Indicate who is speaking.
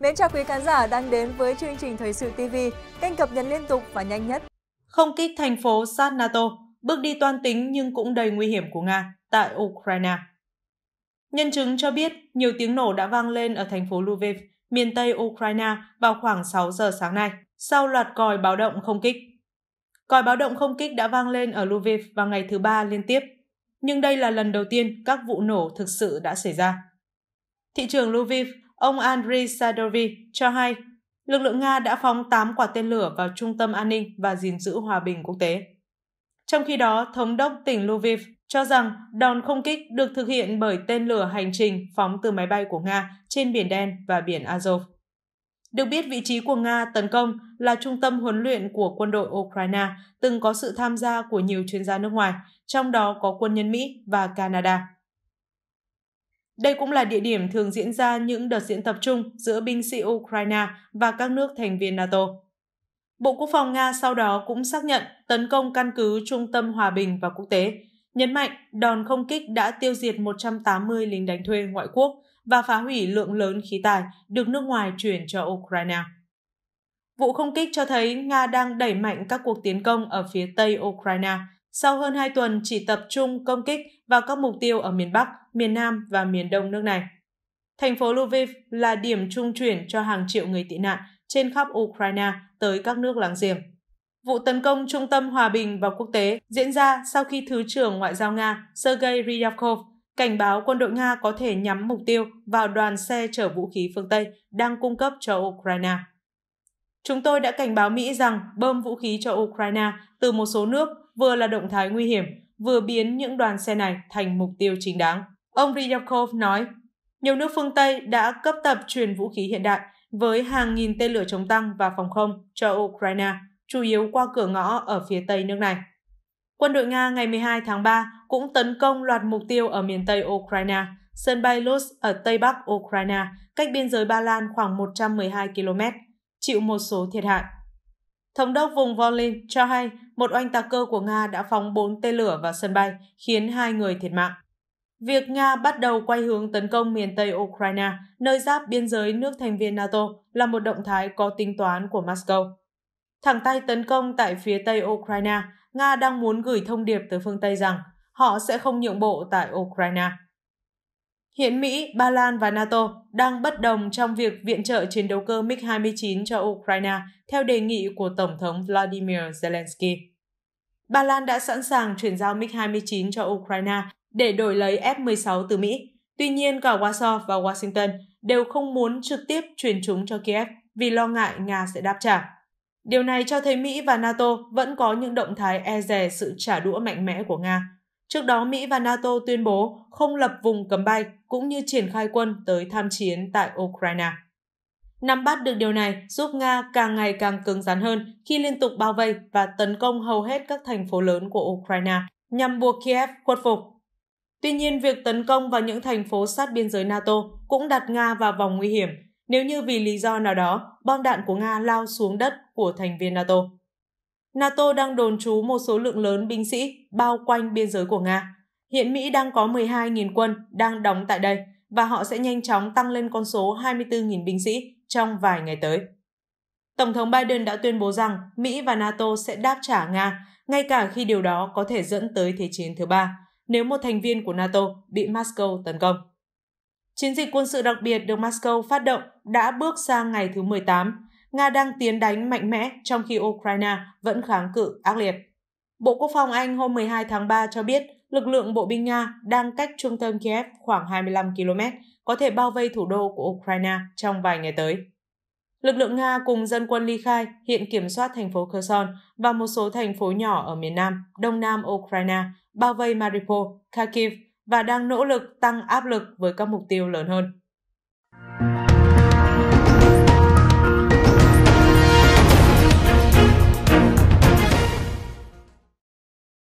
Speaker 1: Mến chào quý khán giả đang đến với chương trình Thời sự TV, kênh cập nhật liên tục và nhanh nhất. Không kích thành phố sát NATO, bước đi toan tính nhưng cũng đầy nguy hiểm của Nga tại Ukraine. Nhân chứng cho biết nhiều tiếng nổ đã vang lên ở thành phố Lviv, miền Tây Ukraine vào khoảng 6 giờ sáng nay, sau loạt còi báo động không kích. Còi báo động không kích đã vang lên ở Lviv vào ngày thứ ba liên tiếp, nhưng đây là lần đầu tiên các vụ nổ thực sự đã xảy ra. Thị trường Lviv Ông Andriy Sadovi cho hay, lực lượng Nga đã phóng 8 quả tên lửa vào trung tâm an ninh và gìn giữ hòa bình quốc tế. Trong khi đó, Thống đốc tỉnh Lviv cho rằng đòn không kích được thực hiện bởi tên lửa hành trình phóng từ máy bay của Nga trên Biển Đen và Biển Azov. Được biết vị trí của Nga tấn công là trung tâm huấn luyện của quân đội Ukraine, từng có sự tham gia của nhiều chuyên gia nước ngoài, trong đó có quân nhân Mỹ và Canada. Đây cũng là địa điểm thường diễn ra những đợt diễn tập chung giữa binh sĩ Ukraine và các nước thành viên NATO. Bộ Quốc phòng Nga sau đó cũng xác nhận tấn công căn cứ Trung tâm Hòa bình và Quốc tế, nhấn mạnh đòn không kích đã tiêu diệt 180 lính đánh thuê ngoại quốc và phá hủy lượng lớn khí tài được nước ngoài chuyển cho Ukraine. Vụ không kích cho thấy Nga đang đẩy mạnh các cuộc tiến công ở phía tây Ukraine – sau hơn 2 tuần chỉ tập trung công kích vào các mục tiêu ở miền Bắc, miền Nam và miền Đông nước này. Thành phố Lviv là điểm trung chuyển cho hàng triệu người tị nạn trên khắp Ukraine tới các nước láng giềng. Vụ tấn công Trung tâm Hòa bình và Quốc tế diễn ra sau khi Thứ trưởng Ngoại giao Nga Sergei Ryabkov cảnh báo quân đội Nga có thể nhắm mục tiêu vào đoàn xe chở vũ khí phương Tây đang cung cấp cho Ukraine. Chúng tôi đã cảnh báo Mỹ rằng bơm vũ khí cho Ukraine từ một số nước vừa là động thái nguy hiểm, vừa biến những đoàn xe này thành mục tiêu chính đáng. Ông Ryabkov nói, nhiều nước phương Tây đã cấp tập truyền vũ khí hiện đại với hàng nghìn tên lửa chống tăng và phòng không cho Ukraine, chủ yếu qua cửa ngõ ở phía tây nước này. Quân đội Nga ngày 12 tháng 3 cũng tấn công loạt mục tiêu ở miền Tây Ukraine, sân bay Luz ở Tây Bắc Ukraine, cách biên giới Ba Lan khoảng 112 km, chịu một số thiệt hại. Thống đốc vùng Volin cho hay một oanh tạc cơ của Nga đã phóng 4 tên lửa vào sân bay, khiến hai người thiệt mạng. Việc Nga bắt đầu quay hướng tấn công miền Tây Ukraine, nơi giáp biên giới nước thành viên NATO, là một động thái có tính toán của Moscow. Thẳng tay tấn công tại phía Tây Ukraine, Nga đang muốn gửi thông điệp tới phương Tây rằng họ sẽ không nhượng bộ tại Ukraine. Hiện Mỹ, Ba Lan và NATO đang bất đồng trong việc viện trợ chiến đấu cơ MiG-29 cho Ukraine theo đề nghị của Tổng thống Vladimir Zelensky. Ba Lan đã sẵn sàng chuyển giao MiG-29 cho Ukraine để đổi lấy F-16 từ Mỹ. Tuy nhiên, cả Warsaw và Washington đều không muốn trực tiếp chuyển chúng cho Kiev vì lo ngại Nga sẽ đáp trả. Điều này cho thấy Mỹ và NATO vẫn có những động thái e dè sự trả đũa mạnh mẽ của Nga Trước đó, Mỹ và NATO tuyên bố không lập vùng cấm bay cũng như triển khai quân tới tham chiến tại Ukraine. Nắm bắt được điều này giúp Nga càng ngày càng cứng rắn hơn khi liên tục bao vây và tấn công hầu hết các thành phố lớn của Ukraine nhằm buộc Kiev khuất phục. Tuy nhiên, việc tấn công vào những thành phố sát biên giới NATO cũng đặt Nga vào vòng nguy hiểm nếu như vì lý do nào đó bom đạn của Nga lao xuống đất của thành viên NATO. NATO đang đồn trú một số lượng lớn binh sĩ bao quanh biên giới của Nga. Hiện Mỹ đang có 12.000 quân đang đóng tại đây và họ sẽ nhanh chóng tăng lên con số 24.000 binh sĩ trong vài ngày tới. Tổng thống Biden đã tuyên bố rằng Mỹ và NATO sẽ đáp trả Nga, ngay cả khi điều đó có thể dẫn tới Thế chiến thứ ba, nếu một thành viên của NATO bị Moscow tấn công. Chiến dịch quân sự đặc biệt được Moscow phát động đã bước sang ngày thứ 18 Nga đang tiến đánh mạnh mẽ trong khi Ukraine vẫn kháng cự ác liệt. Bộ Quốc phòng Anh hôm 12 tháng 3 cho biết lực lượng bộ binh Nga đang cách trung tâm Kiev khoảng 25 km, có thể bao vây thủ đô của Ukraine trong vài ngày tới. Lực lượng Nga cùng dân quân ly khai hiện kiểm soát thành phố Kherson và một số thành phố nhỏ ở miền Nam, Đông Nam Ukraine, bao vây Mariupol, Kharkiv và đang nỗ lực tăng áp lực với các mục tiêu lớn hơn.